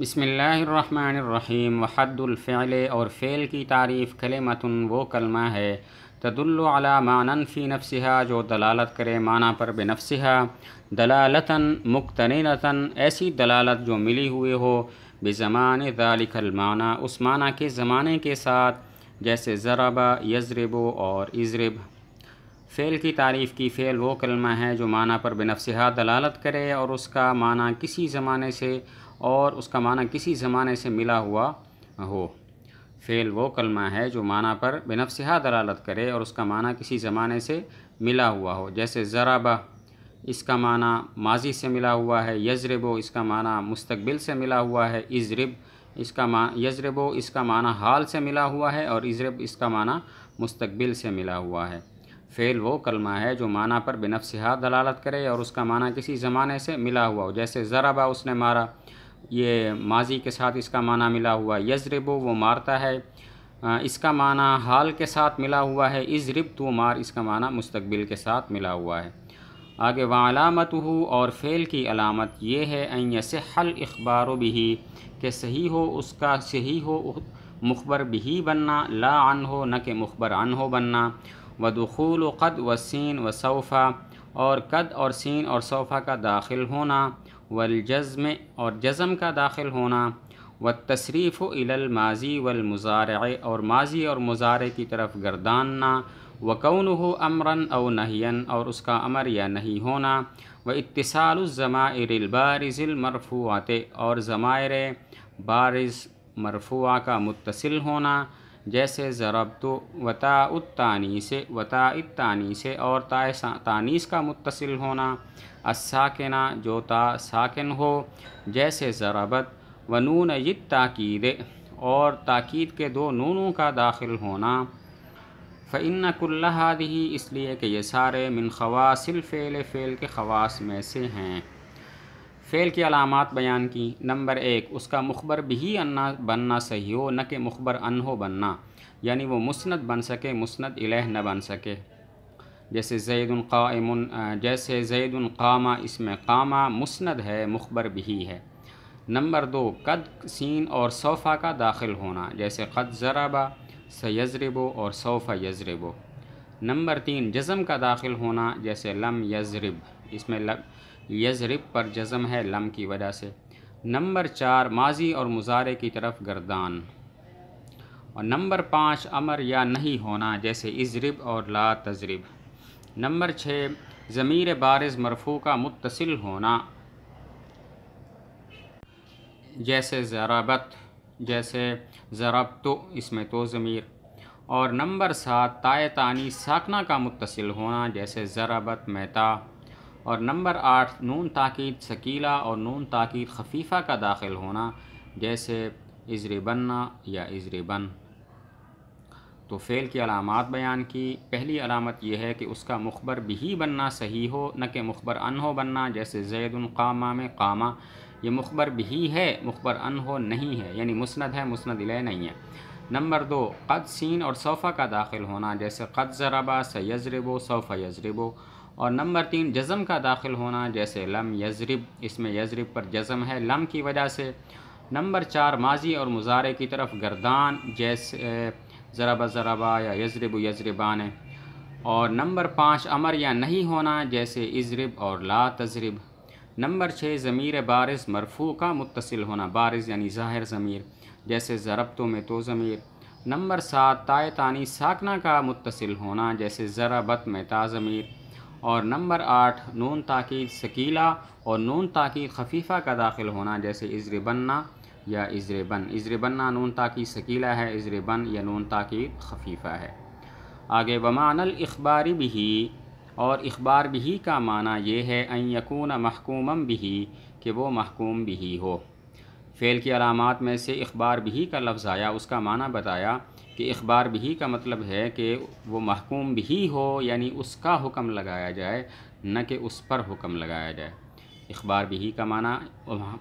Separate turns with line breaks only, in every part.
बसमीम वहदुल्फ़ल और फ़ेल की तारीफ़ मतन वो कलमा है तदुल्ला मानन फ़ी नफसिहा जो दलालत करे माना पर बेनफसिहा दलालतन मुक्तनतन ऐसी दलालत जो मिली हुए हो बेज़मान दालिकलमाना उस माना के ज़माने के साथ जैसे ज़रबा यजरबो और इजरब फ़ेल की तारीफ़ की फ़ेल वो कलमा है जो माना पर बेनफसिहा दलालत करे और उसका माना किसी ज़माने से और उसका माना किसी ज़माने से मिला हुआ हो फेल वो कलमा है जो माना पर बेनफसहा दलालत करे और उसका माना किसी ज़माने से मिला हुआ हो जैसे ज़राबा इसका माना माजी से मिला हुआ है यजरबो इसका माना मुस्तबिल से मिला हुआ है इजरब इसका मा यजरबो इसका माना हाल से मिला हुआ है और इजरब इसका माना मुस्तबिल से मिला हुआ है फेल वो कलमा है जो माना पर बेनफसहा दलालत करे और उसका माना किसी ज़माने से मिला हुआ हो जैसे ज़राबा उसने मारा ये माजी के साथ इसका माना मिला हुआ यजरबो वो मारता है इसका माना हाल के साथ मिला हुआ है रिब तो मार इसका माना मुस्तबिल के साथ मिला हुआ है आगे वालामत और फ़ेल की अलामत ये है अन यसे हल अखबार भी के सही हो उसका सही हो मुखबर भी बनना ला आन हो न कि मुखबर अन हो बनना व दखूल कद व सीन व सोफ़ा और कद और सीन और सोफ़ा का दाखिल होना वलजम और जज़म का दाखिल होना व तशरीफ़ इलमाजी वलमज़ार और माजी और मुजारे की तरफ गर्दानना व कौन हो अमरन अव नहीन और उसका अमर या नहीं होना व इतसालज़माबारज़मरफ़ूआत और ज़मायर बारिज मरफ़ुआ का मुतसिल होना जैसे ज़रब तो वता उत्तानी से से और ताय तानीस का मुतसिल होना असाकिना जो ता साकिन हो जैसे ज़रबत व नून यद ताकीद और ताकीद के दो नूनों का दाखिल होना फ़िन कुल्ला इसलिए कि ये सारे मिन खवासिल फ़ेल फ़ेल के खवास में से हैं फ़ेल की अलामत बयान की नंबर एक उसका मुखबर भी अन्ना बनना सही हो न कि मुखबर अन हो बनना यानी वो मुस्ंद बन सके मुस्ंद इलेह न बन सके जैसे जैदन जैसे जैदन इसमें कामा मुस्ंद है मुखबर भी है नंबर दो कद सीन और सोफ़ा का दाखिल होना जैसे कद ज़राबा सयजरबो और सोफ़ा यजरबो नंबर तीन जज़म का दाखिल होना जैसे लम यजरब इसमें लम यजरब पर जज़म है लम की वजह से नंबर चार माजी और मुजारे की तरफ गर्दान और नंबर पाँच अमर या नहीं होना जैसे इजरब और ला तजरब नंबर छः ज़मीर बारज मरफू का मुतसिल होना जैसे ज़राबत जैसे ज़रब तो इसमें तो ज़मीर और नंबर सात ताय तानी साकना का मुतसिल होना जैसे ज़राबत मेहता और नंबर आठ नून ताकीद शकीला और नून ताक़द खफीफ़ा का दाखिल होना जैसे इजर बनना या इजर बन तो फ़ेल की अलामत बयान की पहली अलामत यह है कि उसका मुखबर भी बनना सही हो न कि मुखबर अन हो बनना जैसे जैदन कामा में कामा ये मुखबर भी है मुखबर अन हो नहीं है यानी मुस्ंद है मुस्ंद इले नहीं है नंबर दो कद सीन और सोफ़ा का दाखिल होना जैसे कद ज़रबा सयजरबो सोफ़ा यजरबो और नंबर तीन जज़म का दाखिल होना जैसे लम यजरब इसमें यजरब पर जज़म है लम की वजह से नंबर चार माजी और मुजारे की तरफ गर्दान जैसे ज़रब ज़रबा या यजरब यजरबान और नंबर पाँच अमर या नहीं होना जैसे इजरब और ला तजरब नंबर छः ज़मीर बारिस मरफू का मुतसिल होना बारिस यानी ज़ाहिर ज़मीर जैसे ज़रबतों में तो ज़मीर नंबर सात ताय तानी साकना का मुतसिल होना जैसे ज़राबत में ता ज़मीर और नंबर आठ नून ताकीद शकीला और नून ताकीद खफीफ़ा का दाखिल होना जैसे इज़र बनना या इज्र बन इज़र बनना नून ताकीद शकीला है इज्र बन या नून ताकीद खफीफ़ा है आगे बमानल अखबारी भी और अखबार भी का माना यह है अन यकून महकूम भी कि वो महकूम भी हो फ़ेल की अलामत में से अखबार भी का लफ्ज़ आया उसका माना बताया कि अखबार भी का मतलब है कि वो महकूम भी हो यानी उसका हुक्म लगाया जाए न कि उस पर हुक्म लगाया जाए अखबार भी का माना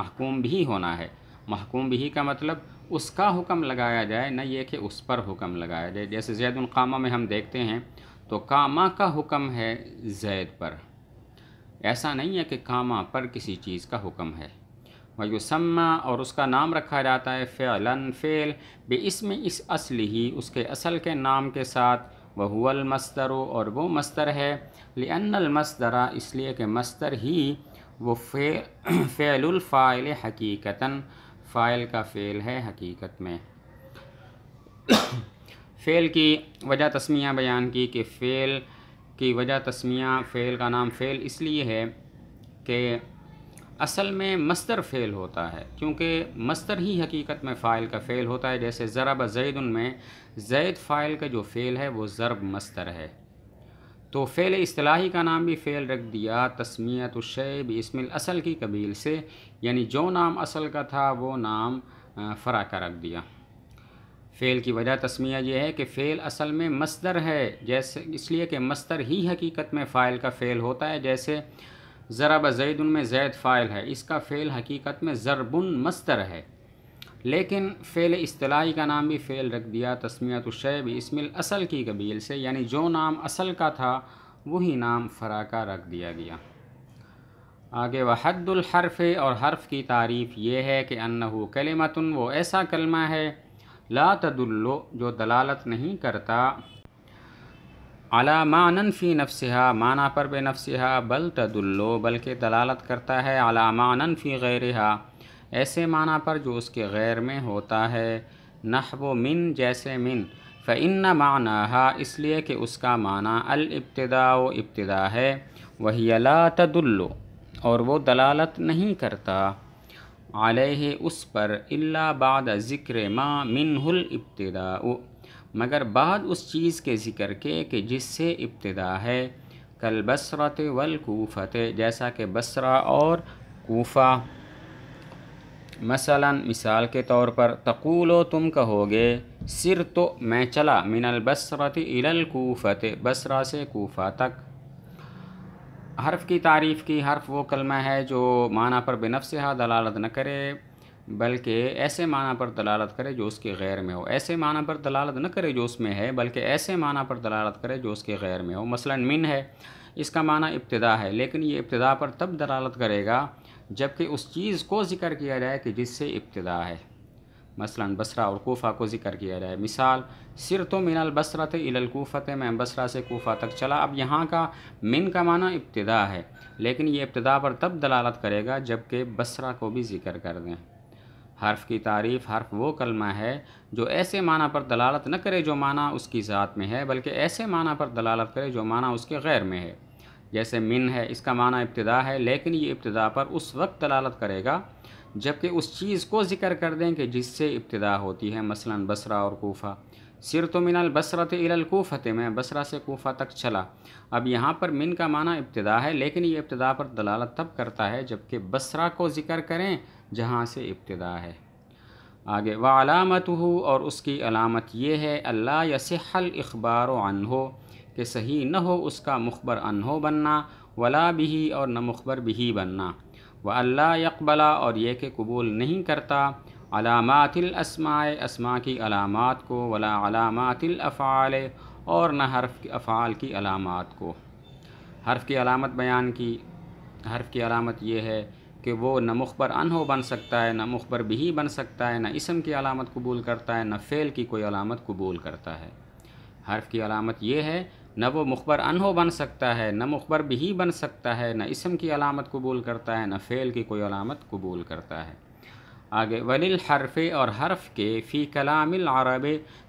महकूम भी होना है महकूम भी का मतलब उसका हुक्म लगाया जाए न ये कि उस पर हुक्म लगाया जाए जैसे जैद कामा में हम देखते हैं तो कामा का हुक्म है जैद पर ऐसा नहीं है कि कामा पर किसी चीज़ का हुक्म है वयुसम्मा और उसका नाम रखा जाता है फैलन फ़ेल बे इसमें इस असल ही उसके असल के नाम के साथ वहुअल मस्तर और वो मस्तर है लियनल मस्तरा इसलिए कि मस्तर ही वो फे फ़ेलफ़ाइल हकीकता फ़ाइल का फ़ेल है हकीकत में फ़ेल की वजह तस्मिया बयान की कि फ़ेल की वजह तस्मिया फ़ेल का नाम फ़ेल इसलिए है कि असल में मस्तर फ़ेल होता है क्योंकि मस्तर ही हकीकत में फ़ाइल का फ़ेल होता है जैसे ज़रब जैद में जैद फ़ाइल का जो फ़ेल है वो ज़रब मस्तर है तो फ़ेल असलाही का नाम भी फ़ेल रख दिया तस्मियत शेब इसमिल असल की कबील से यानी जो नाम असल का था वो नाम फ़रा का रख दिया फ़ेल की वजह तस्मिया ये है कि फ़ेल असल में मस्तर है जैसे इसलिए कि मस्तर ही हकीकत में फ़ाइल का फ़ेल होता है जैसे ज़रब जैद में जैद फ़ाइल है इसका फ़ेल हकीकत में ज़रबुन मस्तर है लेकिन फ़ेल इस्तलाही का नाम भी फ़ेल रख दिया तस्मियात शैब इसमिल असल की कबील से यानी जो नाम असल का था वही नाम फ़रा का रख दिया गया आगे वहदुलहरफ़ और हर्फ की तारीफ़ ये है कि अनहू कलमतन वो ऐसा कलमा है ला तदुल्लो जो दलालत नहीं करता अला मानन फ़ी नफसहा माना पर बे नफसहा बल तदुल्लो बल्कि दलालत करता है अला मानन फ़ी गैरहा ऐसे माना पर जो उसके गैर में होता है नहब मिन जैसे मिन फ़िन माना इसलिए कि उसका माना अल इब्तदा व इब्तदा है वही अला तदुल्लो और वो दलालत नहीं करता अलह उस पर अल्ला बाद ज़िक्र माँ मिनहुल इब्तदा मगर बाद उस चीज़ के ज़िक्र के कि जिससे इब्तदा है कल बसरत वलकूफ़त जैसा कि बसरा और कोफ़ा मसला मिसाल के तौर पर तकूलो तुम कहोगे सिर तो मैं चला मिनल बसरत इलल बसरा से कोफ़ा तक हर्फ की तारीफ़ की हर्फ वो कलमा है जो माना पर बेनफ़ से हाँ दलालत न करे बल्कि ऐसे माना पर दलालत करे जो उसके गैर में हो ऐसे माना पर दलालत न करे जो उसमें है बल्कि ऐसे माना पर दलालत करे जो उसके गैर में हो मसलन मिन है इसका माना इब्तदा है लेकिन ये इब्तदा पर तब दलालत करेगा जबकि उस चीज़ को ज़िक्र किया जाए कि जिससे इब्तदा है मसलन बसरा और कोफ़ा को ज़िक्र किया जाए मिसाल सिर तो मिनल बसरत इलकूफ़त मैं बसरा से कोफ़ा तक चला अब यहाँ का मिन का माना इब्तदा है लेकिन ये इब्तदा पर तब दलालत करेगा जबकि बसरा को भी ज़िक्र कर दें हर्फ की तारीफ़ हर्फ वो कलमा है जो ऐसे माना पर दलालत न करे जो माना उसकी ज़ात में है बल्कि ऐसे माना पर दलालत करे जो माना उसके गैर में है जैसे मिन है इसका माना इब्तदा है लेकिन ये इब्तदा पर उस वक्त दलालत करेगा जबकि उस चीज़ को ज़िक्र कर दें कि जिससे इब्तदा होती है मसलन बसरा और कोफ़ा सिर तो मिनल बसरत इलकूफ़त मैं बसरा से कोफ़ा तक चला अब यहाँ पर मिन का माना इब्तदा है लेकिन ये इब्तदा पर दलालत तब करता है जबकि बसरा को ज़िक्र करें जहाँ से इब्तदा है आगे व अलामत और उसकी अलामत ये है अल्लाह यसहल अखबार हो कि सही न हो उसका मुखबर हो बनना वला भी और न मुखबर भी बनना व अल्लाह यकबला और ये कि कबूल नहीं करता अलामातिलस्माए अस्मा की अलामात को वला अफ़ाल और न हर्फ के अफ़ाल की अलामात को हर्फ की अलामत बयान की हर्फ की अलामत यह है कि वो न मुखबर अन हो बन सकता है न मुखबर भी बन सकता है न इसम की अलामत कबूल करता है न फ़ेल की कोई अलामत कबूल करता है हर्फ की अलामत यह है न वो मुखबर अन हो बन सकता है न मुखबर भी बन सकता है न इसम की अलामत कबूल करता है न फ़ेल की कोई अलामत कबूल करता है आगे वलिल हरफ़ और हरफ़ के फ़ी कलामिल अरब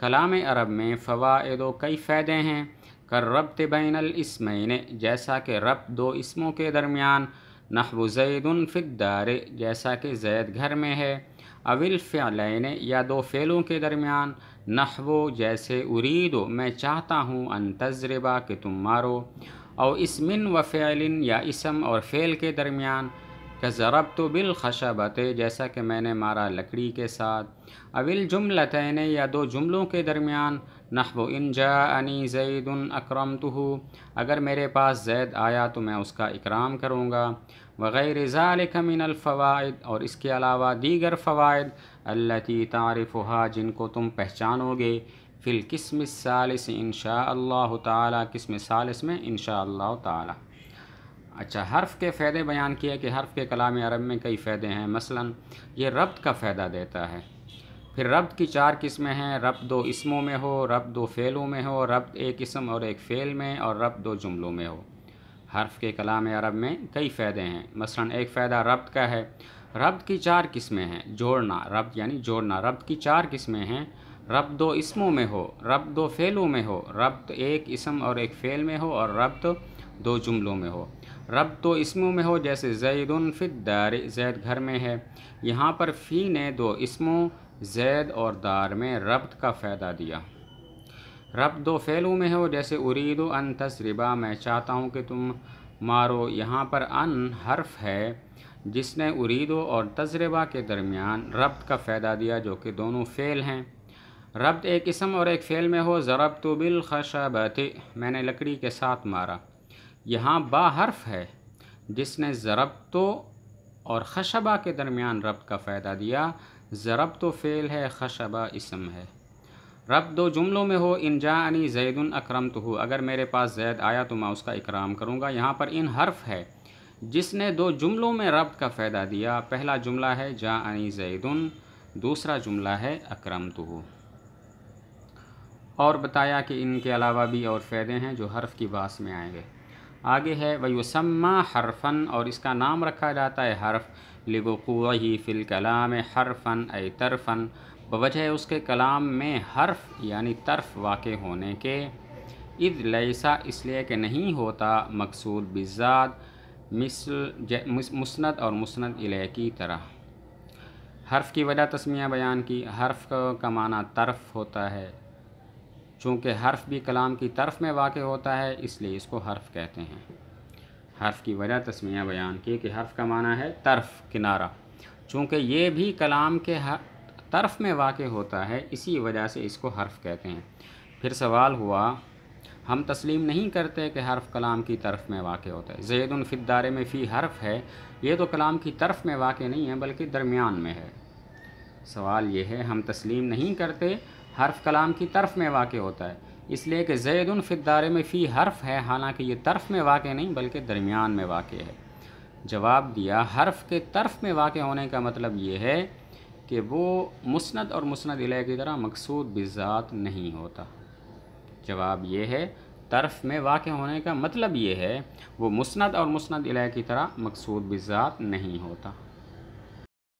कलाम अरब में फ़वाद कई फ़ायदे हैं कर रब बैन इसमें जैसा कि रब दो इसमों के दरमियान नहब जैदन फ़िदार जैसा कि जैद घर में है अविल फ़्यालैन या दो फ़ेलों के दरमियान नहवो जैसे उरीदो मैं चाहता हूँ अन तजर्बा कि तुम मारो और इसमिन व फ़ैलिन या इसम और फ़ेल के दरमियान का ज़रब तो बिल खशाबते जैसा कि मैंने मारा लकड़ी के साथ अविल जुमलतैन या दो जुमलों के दरमियान नहब इन जा अनी जैद अक्रम अगर मेरे पास जैद आया तो मैं उसका इकराम करूँगा वग़ैर अलफवाद और इसके अलावा दीगर फ़वाद अल्लती हुआ जिनको तुम पहचानोगे फ़िल किस्म सालिस इन शाह तस्म सालिस में इन शाह अच्छा हर्फ के फ़ायदे बयान किया कि हर्फ के कलाम अरब में कई फ़ायदे हैं मसलन ये रब्त का फ़ायदा देता है फिर रब्त की चार किस्में हैं रब्त दो इसमों में हो रब्त दो फ़ेलों में हो रब्त एक इसम और एक फ़ेल में और रब्त दो जुमलों में हो हर्फ के कलाम अरब में कई फ़ायदे हैं मसलन एक फ़ायदा रब्त का है रब्त की चार किस्में हैं जोड़ना रब्त यानी जोड़ना रब्त की चार किस्में हैं रब दो इसमों में हो रब दो फ़ेलों में हो रब्त एक इसम और एक फ़ेल में हो और रब्त दो जुमलों में हो रब तो इसमों में हो जैसे जैदन दार जैद घर में है यहाँ पर फ़ी ने दो इसमों जैद और दार में रब्त का फ़ायदा दिया रब दो फ़ैलों में हो जैसे उरीद अन तसरिबा मैं चाहता हूँ कि तुम मारो यहाँ पर अन हर्फ है जिसने उरीदो और तजर्बा के दरमियान रब्त का फ़ायदा दिया जो कि दोनों फ़ेल हैं रब्त एक इसम और एक फ़ेल में हो ज़रब तो बिल खशबत मैंने लकड़ी के साथ मारा यहाँ बा हर्फ है जिसने ज़रब तो और खशबा के दरमियान रब का फ़ायदा दिया ज़रब तो फ़ेल है खशबा इसम है रब दो जुमलों में हो इन जानी जैदन अक्रम तो हो अगर मेरे पास जैद आया तो मैं उसका इकराम करूँगा यहाँ पर इन हर्फ है जिसने दो जुमलों में रब का फ़ायदा दिया पहला जुमला है जा अनी जैदन दूसरा जुमला है अक्रम तो हो और बताया कि इनके अलावा भी और फ़ायदे हैं जो हर्फ की बास में आएंगे आगे है वयुसम्मा हरफन और इसका नाम रखा जाता है हर्फ ही फ़िल कलाम हरफन ए तरफन बवजह उसके कलाम में हर्फ यानी तरफ वाक़ होने के इद लैसा इसलिए कि नहीं होता मकसूद बिजाद मिसल मुस्ंद और मुस्ंद इले की तरह हर्फ की वजह तस्मिया बयान की हर्फ का माना तरफ होता है चूँकि हर्फ भी कलाम की तरफ में वाक़ होता है इसलिए इसको हर्फ कहते हैं हर्फ की वजह तस्मिया बयान की कि हर्फ का माना है तरफ किनारा चूँकि ये भी कलाम के तरफ में वाक़ होता है इसी वजह से इसको हर्फ कहते हैं फिर सवाल हुआ हम तस्लीम नहीं करते कि हर्फ कलाम की तरफ में वाक़ होता है जैदन में फ़ी हर्फ है ये तो कलाम की तरफ में वाक़ नहीं है बल्कि दरमियान में है सवाल ये है हम तस्लीम नहीं करते हर्फ कलाम की तरफ में वाक़ होता है इसलिए कि जैदन फिदारे में फ़ी हर्फ है हालांकि ये तरफ में वाक़ नहीं बल्कि दरमियान में वाक़ है जवाब दिया हर्फ के तरफ में वाक़ होने का मतलब ये है कि वो मुस्ंद और मुस्ंद इलाह की तरह मकसूद बिज़ात नहीं होता जवाब ये है तरफ में वाक़ होने का मतलब ये है वो मुस्ंद और मुस्ंद इलाह की तरह मकसूद बिज़ात नहीं होता